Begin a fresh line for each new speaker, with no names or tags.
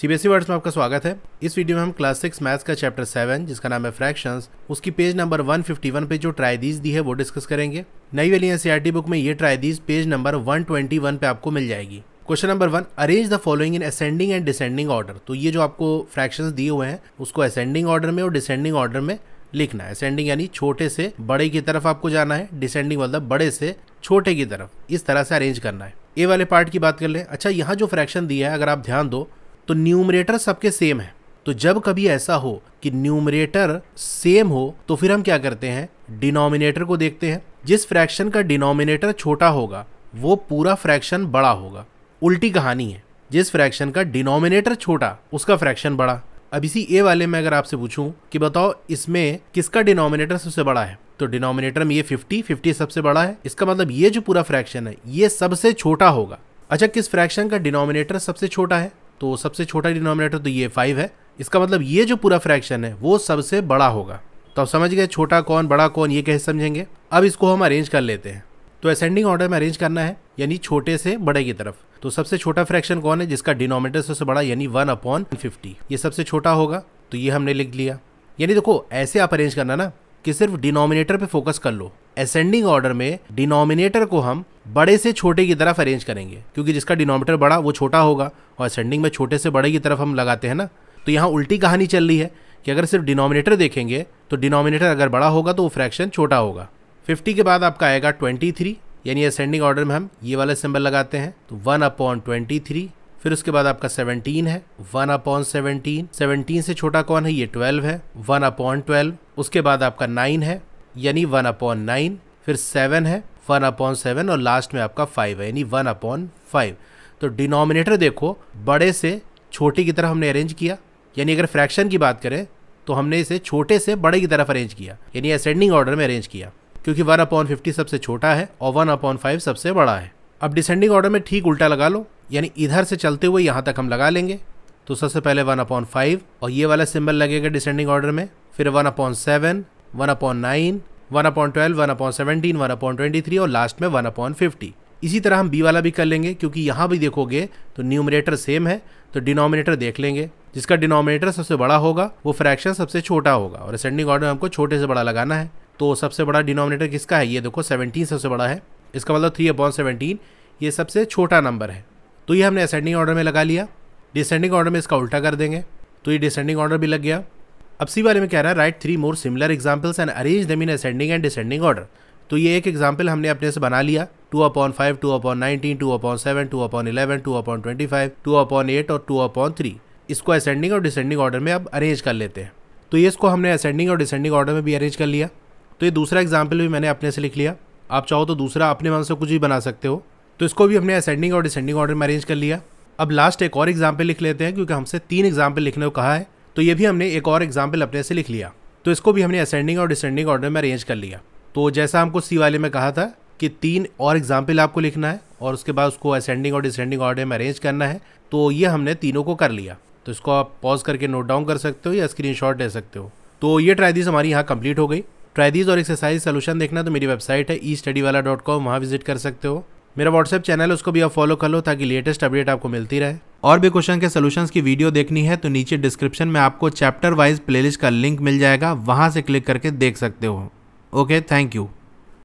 CBSE words e में आपका स्वागत है इस वीडियो में हम क्लास सिक्स मैथ्स का चैप्टर सेवन जिसका नाम है फ्रैक्शंस उसकी पेज नंबर 151 पे जो ट्राइडीज दी है वो डिस्कस करेंगे नई वाली एनसीईआरटी बुक e में ये ट्राइडीज पेज नंबर 121 पे आपको मिल जाएगी question number one arrange the following in ascending and descending order तो ये जो आपको फ्रैक्शन दिए हुए हैं उसको असेंडिंग ऑर्डर में और डिसेंडिंग ऑर्डर में लिखना है असेंडिंग यानी छोटे से बड़े की तरफ आपको जाना है डिसेंडिंग मतलब बड़े से छोटे की तरफ इस तरह से अरेंज करना है ए वाले पार्ट की बात कर लें अच्छा यहाँ जो फ्रैक्शन दिया है अगर आप ध्यान दो तो न्यूमरेटर सबके सेम है तो जब कभी ऐसा हो कि न्यूमरेटर सेम हो तो फिर हम क्या करते हैं डिनोमिनेटर को देखते हैं जिस फ्रैक्शन का डिनोमिनेटर छोटा होगा वो पूरा फ्रैक्शन बड़ा होगा उल्टी कहानी है जिस फ्रैक्शन का डिनोमिनेटर छोटा उसका फ्रैक्शन बड़ा अब इसी ए वाले में अगर आपसे पूछूं कि बताओ इसमें किसका डिनोमिनेटर सबसे बड़ा है तो डिनोमिनेटर में ये 50, 50 सबसे बड़ा है इसका मतलब ये जो पूरा फ्रैक्शन है ये सबसे छोटा होगा अच्छा किस फ्रैक्शन का डिनोमिनेटर सबसे छोटा है तो सबसे छोटा डिनोमिनेटर तो ये फाइव है इसका मतलब ये जो पूरा फ्रैक्शन है वो सबसे बड़ा होगा तो अब समझ गए छोटा कौन बड़ा कौन ये कैसे समझेंगे अब इसको हम अरेंज कर लेते हैं तो असेंडिंग ऑर्डर में अरेंज करना है यानी छोटे से बड़े की तरफ तो सबसे छोटा फ्रैक्शन कौन है जिसका डिनोमिनेटर सबसे बड़ा यानी वन अपॉन फिफ्टी ये सबसे छोटा होगा तो ये हमने लिख लिया यानी देखो ऐसे आप अरेंज करना ना कि सिर्फ डिनोमिनेटर पे फोकस कर लो असेंडिंग ऑर्डर में डिनोमिनेटर को हम बड़े से छोटे की तरफ अरेंज करेंगे क्योंकि जिसका डिनोमिनेटर बड़ा वो छोटा होगा और असेंडिंग में छोटे से बड़े की तरफ हम लगाते हैं ना तो यहाँ उल्टी कहानी चल रही है कि अगर सिर्फ डिनोमिनेटर देखेंगे तो डिनोमिनेटर अगर बड़ा होगा तो वो फ्रैक्शन छोटा होगा फिफ्टी के बाद आपका आएगा ट्वेंटी थ्री यानी असेंडिंग ऑर्डर में हम ये वाला सिंबल लगाते हैं तो वन अपॉन ट्वेंटी थ्री फिर उसके बाद आपका सेवनटीन है वन अपॉन सेवनटीन सेवनटीन से छोटा कौन है ये ट्वेल्व है वन अपॉन ट्वेल्व उसके बाद आपका नाइन है यानी वन अपॉन नाइन फिर सेवन है वन अपॉन सेवन और लास्ट में आपका फाइव है यानी वन अपॉन फाइव तो डिनोमिनेटर देखो बड़े से छोटे की तरफ हमने अरेंज किया यानी अगर फ्रैक्शन की बात करें तो हमने इसे छोटे से बड़े की तरफ अरेंज किया यानी असेंडिंग ऑर्डर में अरेंज किया क्योंकि वन अपॉन फिफ्टी सबसे छोटा है और वन अपॉन फाइव सबसे बड़ा है अब डिसेंडिंग ऑर्डर में ठीक उल्टा लगा लो यानी इधर से चलते हुए यहाँ तक हम लगा लेंगे तो सबसे पहले वन अपॉन फाइव और ये वाला सिंबल लगेगा डिसेंडिंग ऑर्डर में फिर one upon seven one upon nine one upon twelve one upon seventeen one upon twenty three और लास्ट में वन अपॉन फिफ्टी इसी तरह हम बी वाला भी कर लेंगे क्योंकि यहाँ भी देखोगे तो न्यूमरेटर सेम है तो डिनोमिनेटर देख लेंगे जिसका डिनोमिनेटर सबसे बड़ा होगा वो फ्रैक्शन सबसे छोटा होगा और असेंडिंग ऑर्डर हमको छोटे से बड़ा लगाना है तो सबसे बड़ा डिनोमिनेटर किसका है ये देखो सेवनटीन सबसे बड़ा है इसका मतलब थ्री अपॉन सेवनटीन ये सबसे छोटा नंबर है तो ये हमने असेंडिंग ऑर्डर में लगा लिया डिसेंडिंग ऑर्डर में इसका उल्टा कर देंगे तो ये डिसेंडिंग ऑर्डर भी लग गया अब सी वाले में कह रहा है write three more similar examples and arrange them in ascending and descending order तो ये एक एग्जाम्पल हमने अपने से बना लिया two upon five two upon nineteen two upon seven two upon eleven two upon twenty five two upon eight और two upon three इसको असेंडिंग और डिसेंडिंग ऑर्डर में अब अरेंज कर लेते हैं तो ये इसको हमने असेंडिंग और डिसेंडिंग ऑर्डर में भी अरेंज कर लिया तो ये दूसरा एग्जाम्पल भी मैंने अपने से लिख लिया आप चाहो तो दूसरा अपने मन से कुछ भी बना सकते हो तो इसको भी हमने असेंडिंग और डिसेंडिंग ऑर्डर में अरेंज कर लिया अब लास्ट एक और एग्जाम्पल लिख लेते हैं क्योंकि हमसे तीन एग्जाम्पल लिखने को कहा है तो ये भी हमने एक और एग्जाम्पल अपने से लिख लिया तो इसको भी हमने असेंडिंग और डिसेंडिंग ऑर्डर में अरेंज कर लिया तो जैसा हमको सी वाले में कहा था कि तीन और एग्जाम्पल आपको लिखना है और उसके बाद उसको असेंडिंग और डिसेंडिंग ऑर्डर में अरेंज करना है तो ये हमने तीनों को कर लिया तो इसको आप पॉज करके नोट डाउन कर सकते हो या शॉट ले सकते हो तो ये ट्राइदीज हमारी यहाँ कंप्लीट हो गई ट्राइदीज और एक्सरसाइज सोल्यूशन देखना तो मेरी वेबसाइट है ई स्टडी वाला डॉट कॉम वहाँ विजिट कर सकते हो मेरा व्हाट्सएप चैनल उसको भी आप फॉलो कर लो ताकि लेटेस्ट अपडेट आपको मिलती रहे और भी क्वेश्चन के सोल्यूशन की वीडियो देखनी है तो नीचे डिस्क्रिप्शन में आपको चैप्टर वाइज प्लेलिस्ट का लिंक मिल जाएगा वहाँ से क्लिक करके देख सकते हो ओके थैंक यू